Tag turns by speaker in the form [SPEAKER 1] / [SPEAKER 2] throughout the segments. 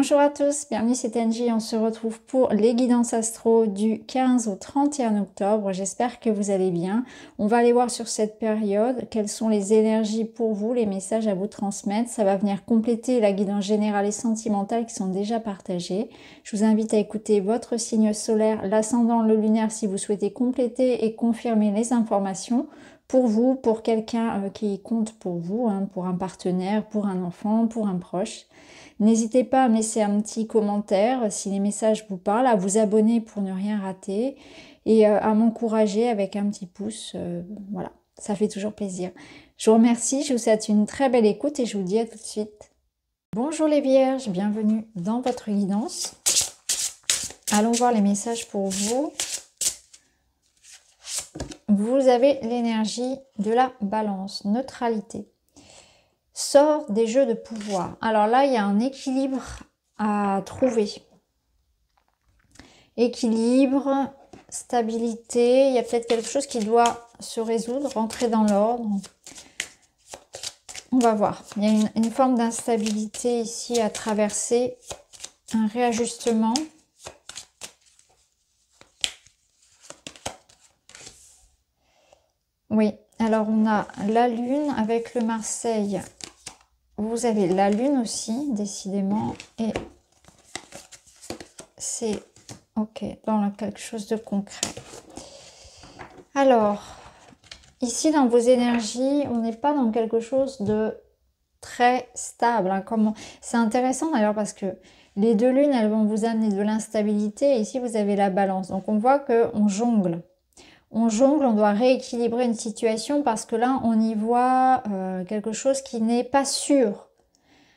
[SPEAKER 1] Bonjour à tous, bienvenue c'est Angie, on se retrouve pour les guidances astro du 15 au 31 octobre, j'espère que vous allez bien. On va aller voir sur cette période quelles sont les énergies pour vous, les messages à vous transmettre, ça va venir compléter la guidance générale et sentimentale qui sont déjà partagées. Je vous invite à écouter votre signe solaire, l'ascendant, le lunaire si vous souhaitez compléter et confirmer les informations pour vous, pour quelqu'un euh, qui compte pour vous, hein, pour un partenaire, pour un enfant, pour un proche. N'hésitez pas à me laisser un petit commentaire si les messages vous parlent, à vous abonner pour ne rien rater et euh, à m'encourager avec un petit pouce. Euh, voilà, ça fait toujours plaisir. Je vous remercie, je vous souhaite une très belle écoute et je vous dis à tout de suite. Bonjour les vierges, bienvenue dans votre guidance. Allons voir les messages pour vous. Vous avez l'énergie de la balance, neutralité sort des jeux de pouvoir. Alors là, il y a un équilibre à trouver. Équilibre, stabilité, il y a peut-être quelque chose qui doit se résoudre, rentrer dans l'ordre. On va voir. Il y a une, forme d'instabilité ici à traverser, un réajustement. Oui, alors on a la lune avec le Marseille vous avez la lune aussi, décidément, et c'est ok, dans quelque chose de concret. Alors, ici dans vos énergies, on n'est pas dans quelque chose de très stable. Hein, c'est intéressant d'ailleurs parce que les deux lunes, elles vont vous amener de l'instabilité. Ici, vous avez la balance. Donc, on voit qu'on jongle on jongle, on doit rééquilibrer une situation parce que là, on y voit euh, quelque chose qui n'est pas sûr.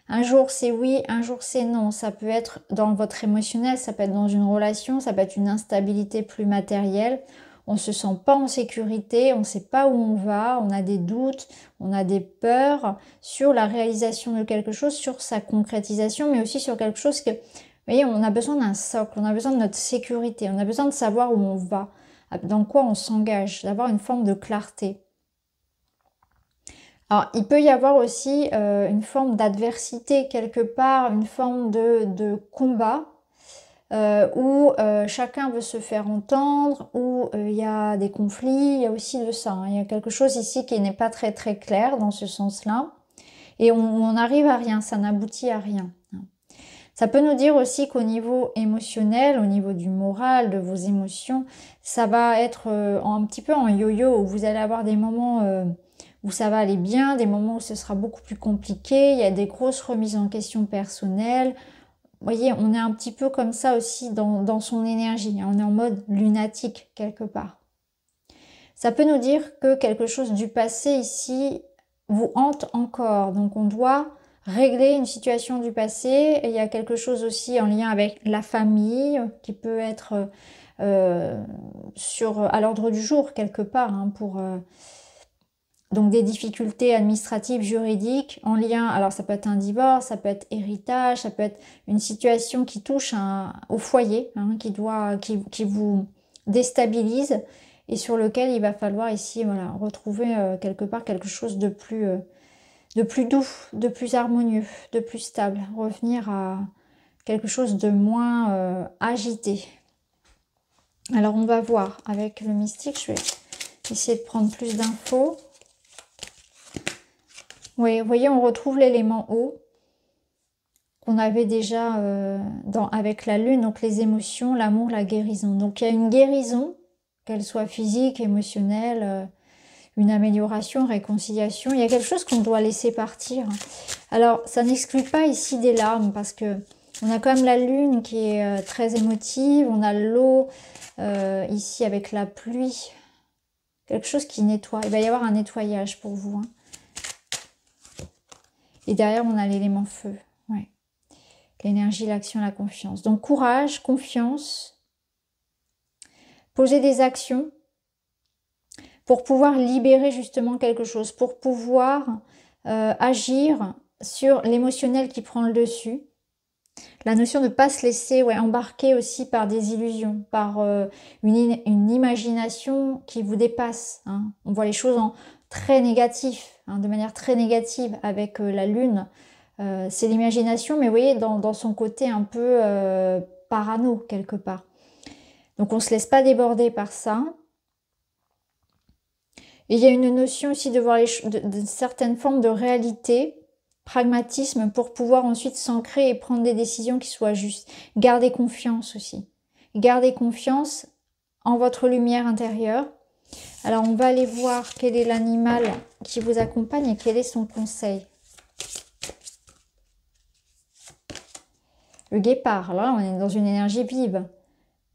[SPEAKER 1] Un jour c'est oui, un jour c'est non. Ça peut être dans votre émotionnel, ça peut être dans une relation, ça peut être une instabilité plus matérielle. On se sent pas en sécurité, on ne sait pas où on va, on a des doutes, on a des peurs sur la réalisation de quelque chose, sur sa concrétisation, mais aussi sur quelque chose que, vous voyez, on a besoin d'un socle, on a besoin de notre sécurité, on a besoin de savoir où on va dans quoi on s'engage, d'avoir une forme de clarté. Alors, il peut y avoir aussi euh, une forme d'adversité quelque part, une forme de, combat euh, où euh, chacun veut se faire entendre, où il y a des conflits, il y a aussi de ça. Hein. Il y a quelque chose ici qui n'est pas très très clair dans ce sens-là. Et on, n'arrive à rien, ça n'aboutit à rien. Hein. Ça peut nous dire aussi qu'au niveau émotionnel, au niveau du moral, de vos émotions, ça va être euh, un petit peu en yo-yo où vous allez avoir des moments euh, où ça va aller bien, des moments où ce sera beaucoup plus compliqué, il y a des grosses remises en question personnelles. Vous voyez, on est un petit peu comme ça aussi dans, dans son énergie, hein. on est en mode lunatique quelque part. Ça peut nous dire que quelque chose du passé ici vous hante encore, donc on doit régler une situation du passé. il y a quelque chose aussi en lien avec la famille qui peut être euh, sur, à l'ordre du jour quelque part hein, pour euh, donc des difficultés administratives, juridiques en lien. Alors ça peut être un divorce, ça peut être héritage, ça peut être une situation qui touche au foyer, hein, qui doit, qui, vous déstabilise et sur lequel il va falloir ici retrouver euh, quelque part quelque chose de plus de plus doux, de plus harmonieux, de plus stable, revenir à quelque chose de moins euh, agité. Alors on va voir avec le mystique, je vais essayer de prendre plus d'infos. Oui, vous voyez, on retrouve l'élément eau qu'on avait déjà euh, avec la lune, donc les émotions, l'amour, la guérison. Donc il y a une guérison, qu'elle soit physique, émotionnelle, euh, une amélioration, réconciliation. Il y a quelque chose qu'on doit laisser partir. Alors, ça n'exclut pas ici des larmes parce que on a quand même la lune qui est euh, très émotive, on a l'eau euh, ici avec la pluie, quelque chose qui nettoie. Il va y avoir un nettoyage pour vous. Hein. Et derrière, on a l'élément feu. L'énergie, l'action, la confiance. Donc courage, confiance, poser des actions pour pouvoir libérer justement quelque chose, pour pouvoir euh, agir sur l'émotionnel qui prend le dessus. La notion de ne pas se laisser embarquer aussi par des illusions, par euh, une, imagination qui vous dépasse. Hein. On voit les choses en très négatif, hein, de manière très négative avec euh, la lune. c'est l'imagination, mais vous voyez, dans, dans, son côté un peu parano quelque part. Donc on ne se laisse pas déborder par ça il y a une notion aussi de voir certaines formes de réalité, pragmatisme, pour pouvoir ensuite s'ancrer et prendre des décisions qui soient justes. Gardez confiance aussi. Gardez confiance en votre lumière intérieure. Alors on va aller voir quel est l'animal qui vous accompagne et quel est son conseil. Le guépard, là on est dans une énergie vive.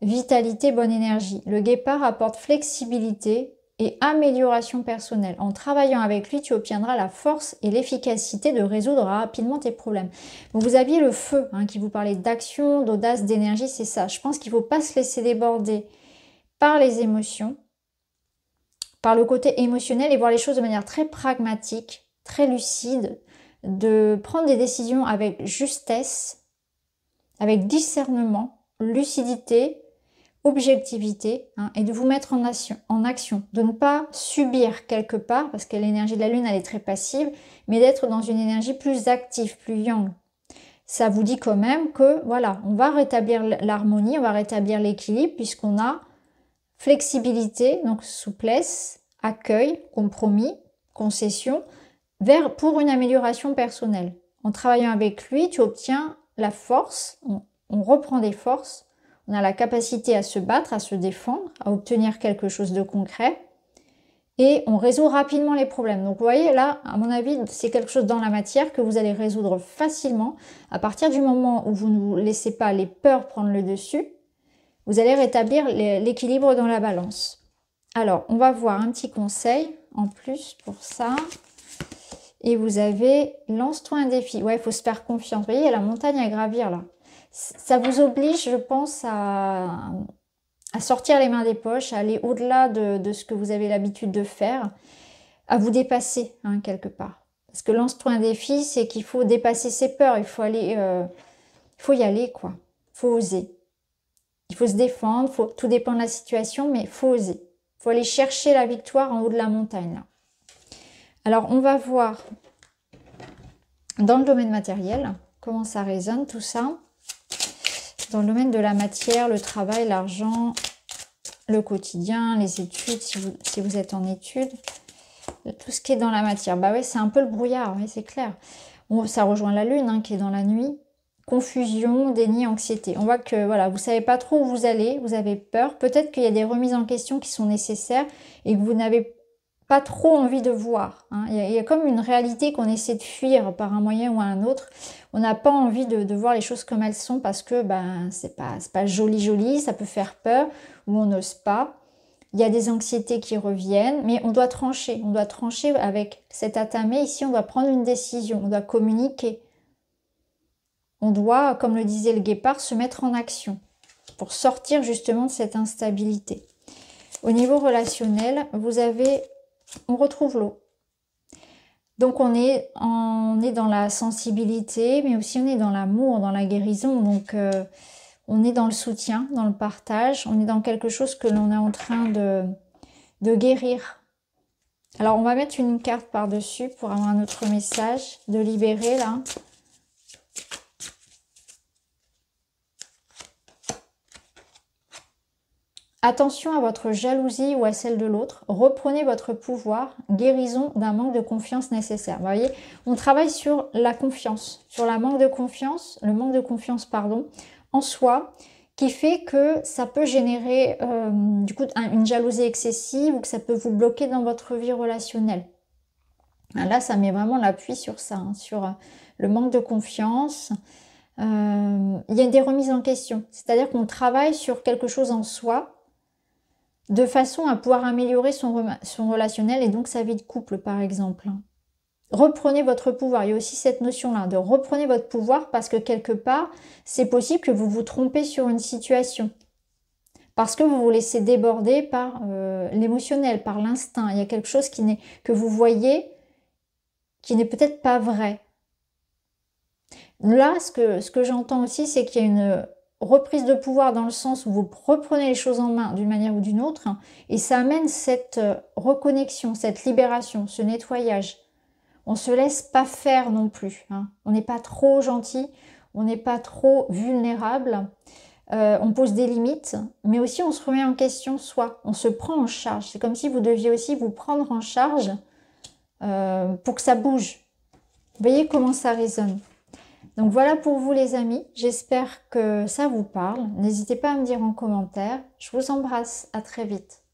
[SPEAKER 1] Vitalité, bonne énergie. Le guépard apporte flexibilité, et amélioration personnelle. En travaillant avec lui, tu obtiendras la force et l'efficacité de résoudre rapidement tes problèmes. vous aviez le feu hein, qui vous parlait d'action, d'audace, d'énergie, c'est ça. Je pense qu'il ne faut pas se laisser déborder par les émotions, par le côté émotionnel et voir les choses de manière très pragmatique, très lucide, de prendre des décisions avec justesse, avec discernement, lucidité, objectivité hein, et de vous mettre en action, en action, de ne pas subir quelque part, parce que l'énergie de la Lune, elle est très passive, mais d'être dans une énergie plus active, plus young. Ça vous dit quand même que, voilà, on va rétablir l'harmonie, on va rétablir l'équilibre, puisqu'on a flexibilité, donc souplesse, accueil, compromis, concession, vers, pour une amélioration personnelle. En travaillant avec lui, tu obtiens la force, on reprend des forces on a la capacité à se battre, à se défendre, à obtenir quelque chose de concret, et on résout rapidement les problèmes. Donc vous voyez là, à mon avis, c'est quelque chose dans la matière que vous allez résoudre facilement. À partir du moment où vous ne laissez pas les peurs prendre le dessus, vous allez rétablir l'équilibre dans la balance. Alors, on va voir un petit conseil en plus pour ça. Et vous avez lance-toi un défi. Ouais, il faut se faire confiance. Vous voyez, il y a la montagne à gravir là ça vous oblige, je pense, à, sortir les mains des poches, à aller au-delà de, ce que vous avez l'habitude de faire, à vous dépasser hein, quelque part. Parce que lance-toi un défi, c'est qu'il faut dépasser ses peurs, il faut aller, euh, faut y aller quoi, faut oser. Il faut se défendre, tout dépend de la situation, mais faut oser. Il Faut aller chercher la victoire en haut de la montagne Alors on va voir dans le domaine matériel comment ça résonne tout ça dans le domaine de la matière, le travail, l'argent, le quotidien, les études, si vous, êtes en études, tout ce qui est dans la matière. Bah ouais, c'est un peu le brouillard, c'est clair. ça rejoint la lune hein, qui est dans la nuit. Confusion, déni, anxiété. On voit que voilà, vous savez pas trop où vous allez, vous avez peur. Peut-être qu'il y a des remises en question qui sont nécessaires et que vous n'avez pas trop envie de voir. Hein. il, y a, comme une réalité qu'on essaie de fuir par un moyen ou un autre on n'a pas envie de, voir les choses comme elles sont parce que ben c'est pas pas joli joli, ça peut faire peur ou on n'ose pas. Il y a des anxiétés qui reviennent, mais on doit trancher. On doit trancher avec cet atamé. Ici, on doit prendre une décision, on doit communiquer. On doit, comme le disait le guépard, se mettre en action pour sortir justement de cette instabilité. Au niveau relationnel, vous avez, on retrouve l'eau. Donc on est, on est dans la sensibilité, mais aussi on est dans l'amour, dans la guérison. Donc euh, on est dans le soutien, dans le partage, on est dans quelque chose que l'on est en train de, de guérir. Alors on va mettre une carte par-dessus pour avoir un autre message de libérer là. Attention à votre jalousie ou à celle de l'autre. Reprenez votre pouvoir. Guérison d'un manque de confiance nécessaire. Vous voyez, on travaille sur la confiance, sur la manque de confiance, le manque de confiance, pardon, en soi, qui fait que ça peut générer euh, du coup une jalousie excessive ou que ça peut vous bloquer dans votre vie relationnelle. Ah, là, ça met vraiment l'appui sur ça, hein, sur euh, le manque de confiance, euh, il y a des remises en question. C'est-à-dire qu'on travaille sur quelque chose en soi de façon à pouvoir améliorer son, relationnel et donc sa vie de couple, par exemple. Reprenez votre pouvoir. Il y a aussi cette notion-là de reprenez votre pouvoir parce que quelque part, c'est possible que vous vous trompez sur une situation. Parce que vous vous laissez déborder par euh, l'émotionnel, par l'instinct. Il y a quelque chose qui n'est, que vous voyez qui n'est peut-être pas vrai. Là, ce que j'entends aussi, c'est qu'il y a une reprise de pouvoir dans le sens où vous reprenez les choses en main d'une manière ou d'une autre, et ça amène cette euh, reconnexion, cette libération, ce nettoyage. On se laisse pas faire non plus. Hein. On n'est pas trop gentil, on n'est pas trop vulnérable. Euh, on pose des limites, mais aussi on se remet en question soi. On se prend en charge. C'est comme si vous deviez aussi vous prendre en charge euh, pour que ça bouge. Voyez comment ça résonne. Donc voilà pour vous les amis, j'espère que ça vous parle. N'hésitez pas à me dire en commentaire. Je vous embrasse, à très vite.